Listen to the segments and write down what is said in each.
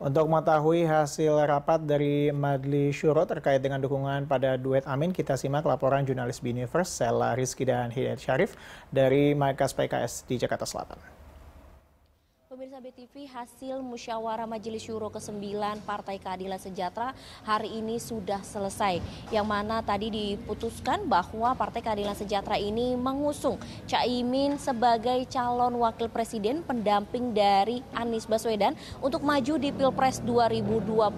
Untuk mengetahui hasil rapat dari Madli Syuro terkait dengan dukungan pada duet Amin, kita simak laporan jurnalis Biniverse, Sela Rizky dan Hidayat Syarif dari Markas PKS di Jakarta Selatan pemirsa BTV, hasil musyawarah Majelis Syuro ke-9 Partai Keadilan Sejahtera hari ini sudah selesai. Yang mana tadi diputuskan bahwa Partai Keadilan Sejahtera ini mengusung Caimin sebagai calon wakil presiden pendamping dari Anies Baswedan untuk maju di Pilpres 2024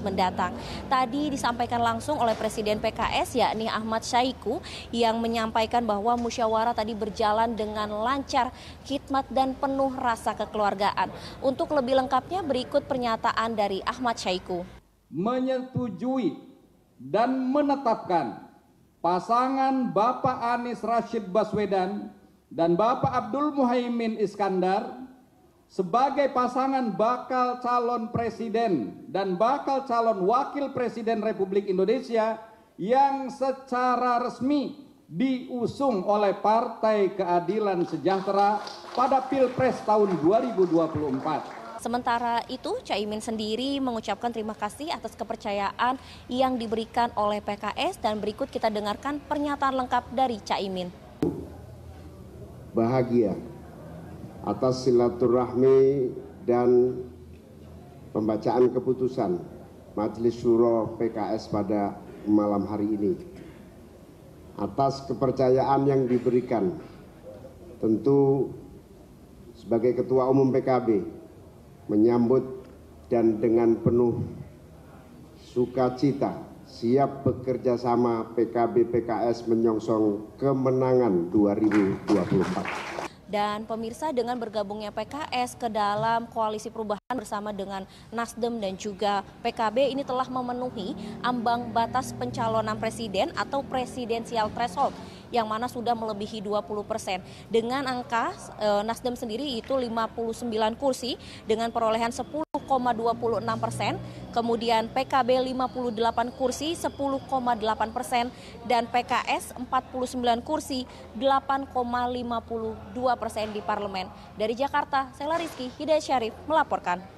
mendatang. Tadi disampaikan langsung oleh Presiden PKS yakni Ahmad Syaiku yang menyampaikan bahwa musyawarah tadi berjalan dengan lancar, khidmat dan penuh rasa kekeluargaan penghargaan. Untuk lebih lengkapnya berikut pernyataan dari Ahmad Syaiku. Menyetujui dan menetapkan pasangan Bapak Anies Rashid Baswedan dan Bapak Abdul Muhaimin Iskandar sebagai pasangan bakal calon presiden dan bakal calon wakil presiden Republik Indonesia yang secara resmi diusung oleh Partai Keadilan Sejahtera pada Pilpres tahun 2024. Sementara itu, Caimin sendiri mengucapkan terima kasih atas kepercayaan yang diberikan oleh PKS dan berikut kita dengarkan pernyataan lengkap dari Caimin. Bahagia atas silaturahmi dan pembacaan keputusan Majelis Syuro PKS pada malam hari ini. Atas kepercayaan yang diberikan, tentu sebagai Ketua Umum PKB menyambut dan dengan penuh sukacita siap bekerja sama PKB PKS menyongsong kemenangan 2024. Dan pemirsa dengan bergabungnya PKS ke dalam koalisi perubahan bersama dengan Nasdem dan juga PKB ini telah memenuhi ambang batas pencalonan presiden atau presidensial threshold yang mana sudah melebihi 20 persen. Dengan angka eh, Nasdem sendiri itu 59 kursi dengan perolehan 10 10,26 persen, kemudian PKB 58 kursi 10,8 persen, dan PKS 49 kursi 8,52 persen di parlemen. Dari Jakarta, saya Rizky Hidayat Syarif melaporkan.